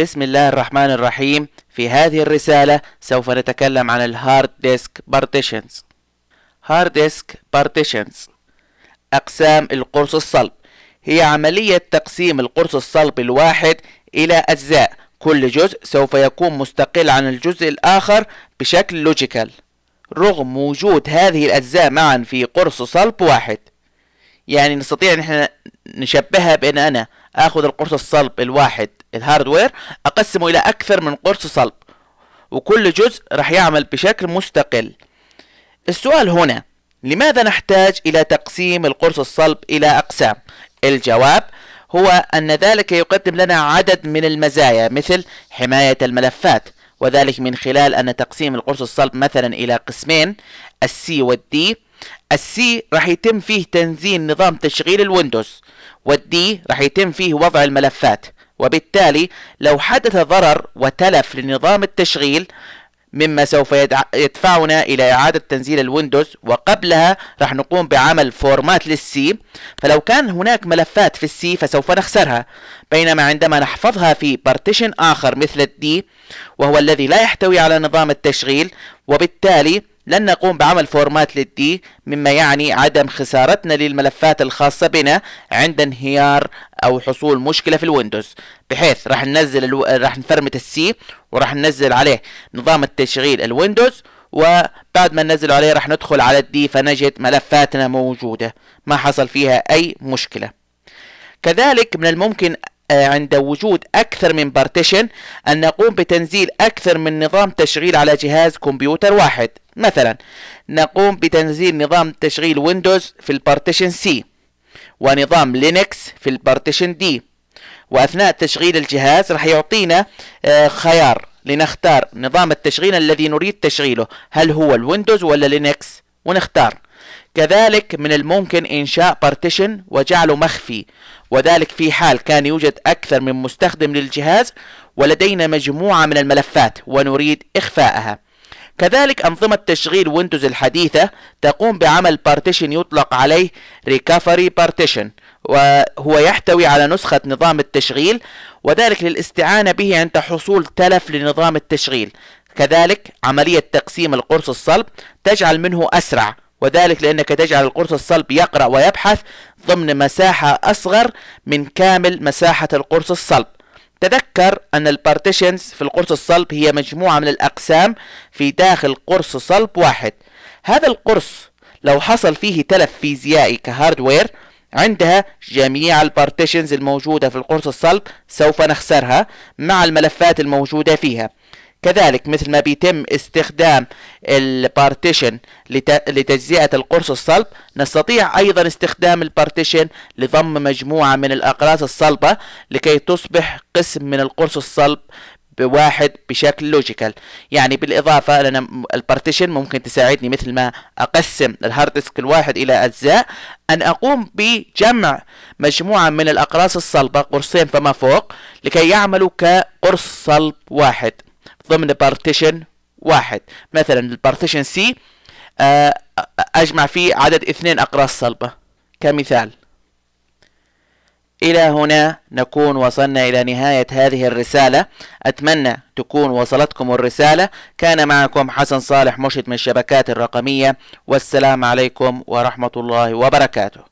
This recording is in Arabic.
بسم الله الرحمن الرحيم في هذه الرسالة سوف نتكلم عن الهارد ديسك بارتيشنز هارد ديسك بارتيشنز أقسام القرص الصلب هي عملية تقسيم القرص الصلب الواحد إلى أجزاء كل جزء سوف يكون مستقل عن الجزء الآخر بشكل لوجيكال رغم وجود هذه الأجزاء معا في قرص صلب واحد يعني نستطيع ان احنا نشبهها بان انا اخذ القرص الصلب الواحد الهاردوير اقسمه الى اكثر من قرص صلب وكل جزء راح يعمل بشكل مستقل السؤال هنا لماذا نحتاج الى تقسيم القرص الصلب الى اقسام الجواب هو ان ذلك يقدم لنا عدد من المزايا مثل حمايه الملفات وذلك من خلال أن تقسيم القرص الصلب مثلا إلى قسمين السي والدي السي راح يتم فيه تنزيل نظام تشغيل الويندوز والدي راح يتم فيه وضع الملفات وبالتالي لو حدث ضرر وتلف لنظام التشغيل مما سوف يدفعنا إلى إعادة تنزيل الويندوز وقبلها راح نقوم بعمل فورمات للسي فلو كان هناك ملفات في السي فسوف نخسرها بينما عندما نحفظها في بارتيشن آخر مثل الدي وهو الذي لا يحتوي على نظام التشغيل وبالتالي لن نقوم بعمل فورمات للدي مما يعني عدم خسارتنا للملفات الخاصة بنا عند انهيار او حصول مشكلة في الويندوز بحيث راح ننزل الو... راح نفرمت السي وراح ننزل عليه نظام التشغيل الويندوز وبعد ما ننزل عليه راح ندخل على الدي فنجد ملفاتنا موجودة ما حصل فيها اي مشكلة كذلك من الممكن آه، عند وجود أكثر من بارتيشن أن نقوم بتنزيل أكثر من نظام تشغيل على جهاز كمبيوتر واحد مثلا نقوم بتنزيل نظام تشغيل ويندوز في البارتيشن سي ونظام لينكس في البارتيشن دي وأثناء تشغيل الجهاز راح يعطينا آه، خيار لنختار نظام التشغيل الذي نريد تشغيله هل هو الويندوز ولا لينكس ونختار كذلك من الممكن إنشاء بارتيشن وجعله مخفي وذلك في حال كان يوجد أكثر من مستخدم للجهاز ولدينا مجموعة من الملفات ونريد إخفاءها كذلك أنظمة تشغيل ويندوز الحديثة تقوم بعمل بارتيشن يطلق عليه ريكفري بارتيشن وهو يحتوي على نسخة نظام التشغيل وذلك للاستعانة به عند حصول تلف لنظام التشغيل كذلك عملية تقسيم القرص الصلب تجعل منه أسرع وذلك لأنك تجعل القرص الصلب يقرأ ويبحث ضمن مساحة أصغر من كامل مساحة القرص الصلب تذكر أن البارتيشنز في القرص الصلب هي مجموعة من الأقسام في داخل قرص صلب واحد هذا القرص لو حصل فيه تلف فيزيائي كهاردوير عندها جميع البارتيشنز الموجودة في القرص الصلب سوف نخسرها مع الملفات الموجودة فيها كذلك مثل ما بيتم استخدام البارتيشن لتجزئة القرص الصلب نستطيع أيضا استخدام البارتيشن لضم مجموعة من الأقراص الصلبة لكي تصبح قسم من القرص الصلب بواحد بشكل لوجيكال يعني بالإضافة لنا البارتيشن ممكن تساعدني مثل ما أقسم الهارد ديسك الواحد إلى أجزاء أن أقوم بجمع مجموعة من الأقراص الصلبة قرصين فما فوق لكي يعملوا كقرص صلب واحد ضمن بارتيشن واحد مثلا البارتيشن آه، سي أجمع فيه عدد اثنين أقراص صلبة كمثال إلى هنا نكون وصلنا إلى نهاية هذه الرسالة أتمنى تكون وصلتكم الرسالة كان معكم حسن صالح مرشد من الشبكات الرقمية والسلام عليكم ورحمة الله وبركاته